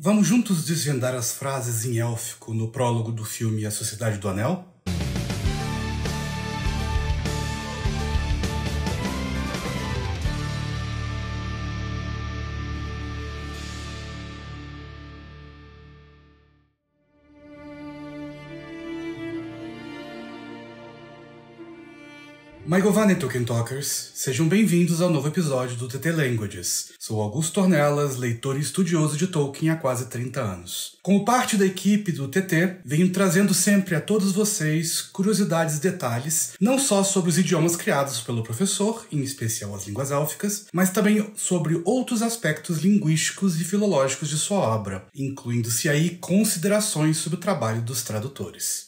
Vamos juntos desvendar as frases em élfico no prólogo do filme A Sociedade do Anel? Michael Van e Tolkien Talkers, sejam bem-vindos ao novo episódio do TT Languages. Sou Augusto Tornelas, leitor e estudioso de Tolkien há quase 30 anos. Como parte da equipe do TT, venho trazendo sempre a todos vocês curiosidades e detalhes, não só sobre os idiomas criados pelo professor, em especial as línguas élficas, mas também sobre outros aspectos linguísticos e filológicos de sua obra, incluindo-se aí considerações sobre o trabalho dos tradutores.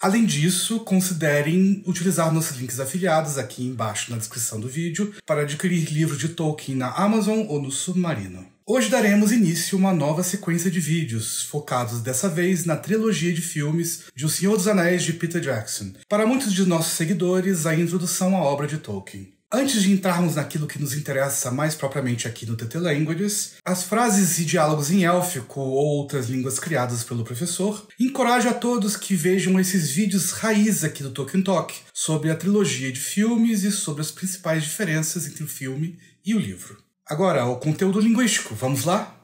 Além disso, considerem utilizar nossos links afiliados aqui embaixo na descrição do vídeo para adquirir livros de Tolkien na Amazon ou no Submarino. Hoje daremos início a uma nova sequência de vídeos, focados dessa vez na trilogia de filmes de O Senhor dos Anéis de Peter Jackson. Para muitos de nossos seguidores, a introdução à obra de Tolkien. Antes de entrarmos naquilo que nos interessa mais propriamente aqui no TT Languages, as frases e diálogos em élfico ou outras línguas criadas pelo professor, encorajo a todos que vejam esses vídeos raiz aqui do Tolkien Talk sobre a trilogia de filmes e sobre as principais diferenças entre o filme e o livro. Agora, o conteúdo linguístico, vamos lá?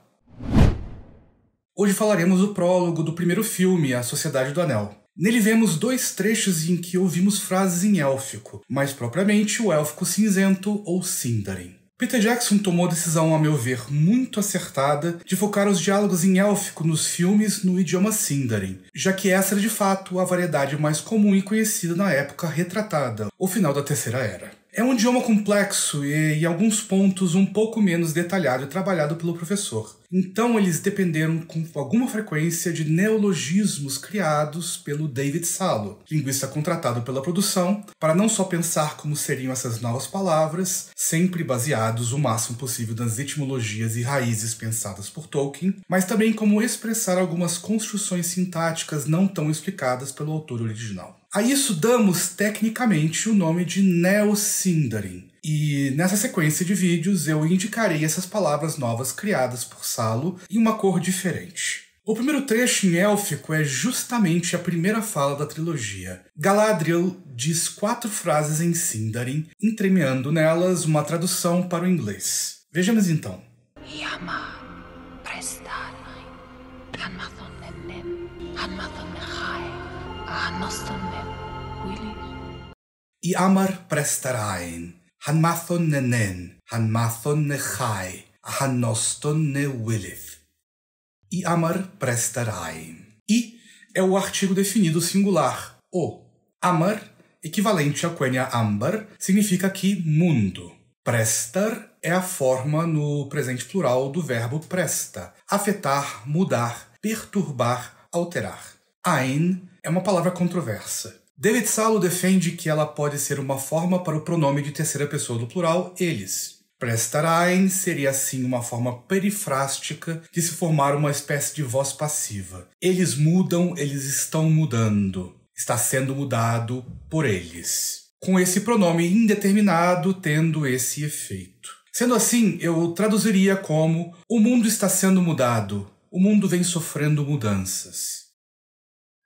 Hoje falaremos do prólogo do primeiro filme, A Sociedade do Anel. Nele vemos dois trechos em que ouvimos frases em élfico, mais propriamente o élfico cinzento ou Sindarin. Peter Jackson tomou a decisão, a meu ver, muito acertada de focar os diálogos em élfico nos filmes no idioma Sindarin, já que essa era de fato a variedade mais comum e conhecida na época retratada, o final da Terceira Era. É um idioma complexo e, em alguns pontos, um pouco menos detalhado e trabalhado pelo professor. Então, eles dependeram com alguma frequência de neologismos criados pelo David Salo, linguista contratado pela produção, para não só pensar como seriam essas novas palavras, sempre baseados o máximo possível nas etimologias e raízes pensadas por Tolkien, mas também como expressar algumas construções sintáticas não tão explicadas pelo autor original. A isso damos tecnicamente o nome de neo-sindarin E nessa sequência de vídeos eu indicarei essas palavras novas criadas por Salo em uma cor diferente. O primeiro trecho em élfico é justamente a primeira fala da trilogia. Galadriel diz quatro frases em Sindarin, entremeando nelas uma tradução para o inglês. Vejamos então. Yama, i amar bresterain, han mathon ne nen, han mathon ne chai, a han noston ne willith. I amar bresterain. I é o artigo definido singular, o. Amar, equivalente a quenya ambar, significa aqui mundo. Prestar é a forma no presente plural do verbo presta, afetar, mudar, perturbar, alterar. Ain é uma palavra controversa. David Salo defende que ela pode ser uma forma para o pronome de terceira pessoa do plural, eles. Prestarain seria assim uma forma perifrástica de se formar uma espécie de voz passiva. Eles mudam, eles estão mudando. Está sendo mudado por eles. Com esse pronome indeterminado tendo esse efeito. Sendo assim, eu traduziria como: o mundo está sendo mudado, o mundo vem sofrendo mudanças.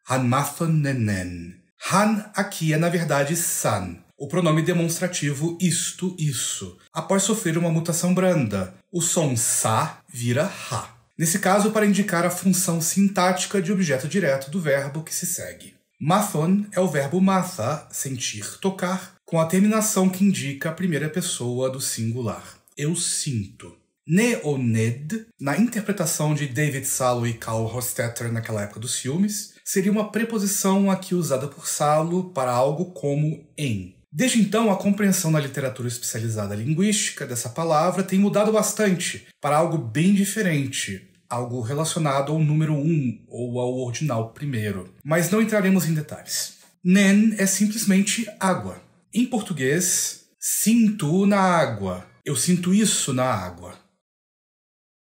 Hanmathan Nenen Han aqui é, na verdade, san, o pronome demonstrativo isto, isso. Após sofrer uma mutação branda, o som sa vira ha. Nesse caso, para indicar a função sintática de objeto direto do verbo que se segue. Mathon é o verbo matha, sentir, tocar, com a terminação que indica a primeira pessoa do singular. Eu sinto. Neoned, na interpretação de David Salo e Carl Hostetter naquela época dos filmes, seria uma preposição aqui usada por Salo para algo como em. Desde então, a compreensão na literatura especializada linguística dessa palavra tem mudado bastante para algo bem diferente, algo relacionado ao número 1 um, ou ao ordinal primeiro. Mas não entraremos em detalhes. Nen é simplesmente água. Em português, sinto na água. Eu sinto isso na água.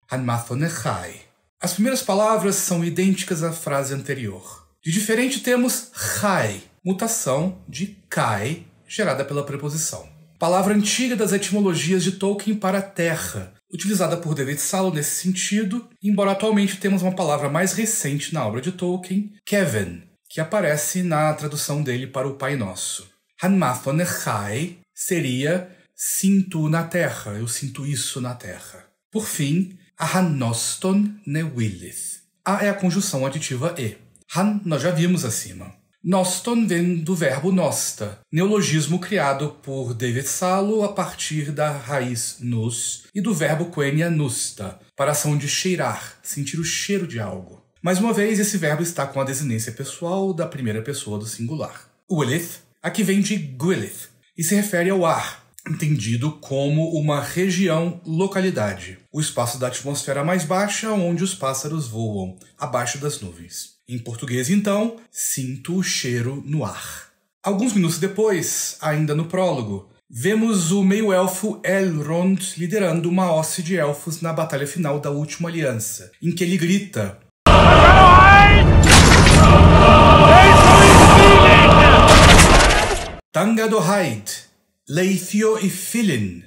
Hanmathonechai. As primeiras palavras são idênticas à frase anterior. De diferente temos chai, mutação de kai, gerada pela preposição. Palavra antiga das etimologias de Tolkien para terra, utilizada por David Salo nesse sentido, embora atualmente temos uma palavra mais recente na obra de Tolkien, Kevin, que aparece na tradução dele para o Pai Nosso. Er chai seria sinto na terra, eu sinto isso na terra. Por fim, hanoston newilith. A é a conjunção aditiva e. Han nós já vimos acima. Noston vem do verbo nosta, neologismo criado por David Salo a partir da raiz nos e do verbo quenia nusta, para a ação de cheirar, sentir o cheiro de algo. Mais uma vez, esse verbo está com a desinência pessoal da primeira pessoa do singular. Willith, aqui vem de gwilith, e se refere ao ar, entendido como uma região localidade, o espaço da atmosfera mais baixa onde os pássaros voam, abaixo das nuvens. Em português, então, sinto o cheiro no ar. Alguns minutos depois, ainda no prólogo, vemos o meio-elfo Elrond liderando uma osse de elfos na batalha final da Última Aliança, em que ele grita Tangadohaid, leithio e filin.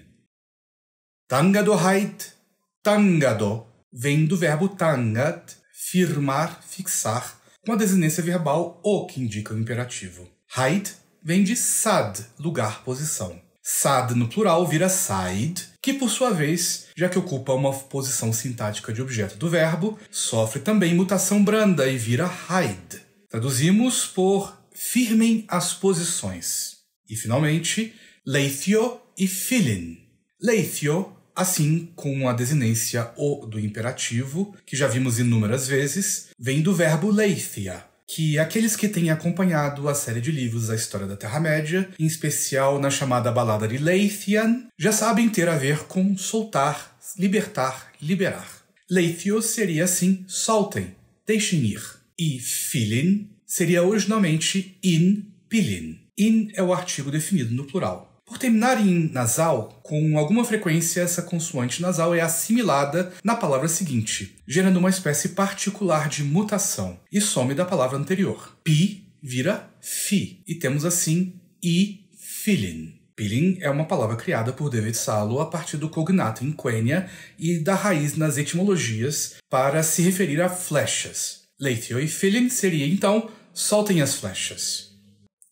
Tangadoheit, tangado, vem do verbo tangat, firmar, fixar, com a desinência verbal o que indica o imperativo. Heit vem de sad, lugar, posição. Sad no plural vira said, que por sua vez, já que ocupa uma posição sintática de objeto do verbo, sofre também mutação branda e vira haid. Traduzimos por firmem as posições. E finalmente, Leithio e Philin. Leithio, assim como a desinência o do imperativo, que já vimos inúmeras vezes, vem do verbo leithia, que é aqueles que têm acompanhado a série de livros da história da Terra-média, em especial na chamada Balada de Leithian, já sabem ter a ver com soltar, libertar, liberar. Leithio seria assim, soltem, deixem ir. E filin seria originalmente in pilin. In é o artigo definido no plural. Por terminar em nasal, com alguma frequência essa consoante nasal é assimilada na palavra seguinte, gerando uma espécie particular de mutação e some da palavra anterior. Pi vira fi e temos assim i filin. Pilin é uma palavra criada por David Salo a partir do cognato em quenya e da raiz nas etimologias para se referir a flechas. Leitio e filin seria então soltem as flechas.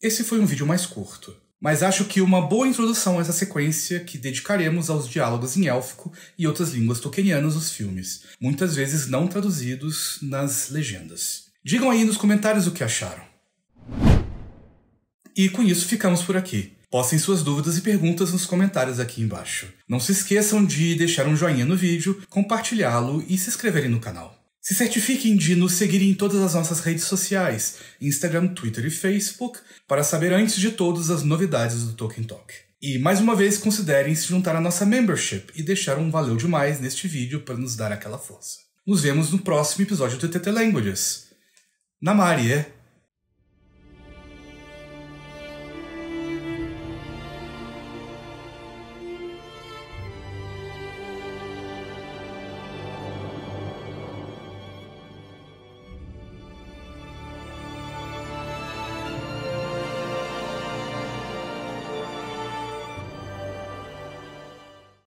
Esse foi um vídeo mais curto. Mas acho que uma boa introdução a essa sequência que dedicaremos aos diálogos em élfico e outras línguas tokenianas nos filmes, muitas vezes não traduzidos nas legendas. Digam aí nos comentários o que acharam. E com isso ficamos por aqui. Postem suas dúvidas e perguntas nos comentários aqui embaixo. Não se esqueçam de deixar um joinha no vídeo, compartilhá-lo e se inscreverem no canal. Se certifiquem de nos seguirem em todas as nossas redes sociais, Instagram, Twitter e Facebook, para saber antes de todas as novidades do Tolkien Talk. E mais uma vez considerem se juntar à nossa membership e deixar um valeu demais neste vídeo para nos dar aquela força. Nos vemos no próximo episódio do TT Languages. Na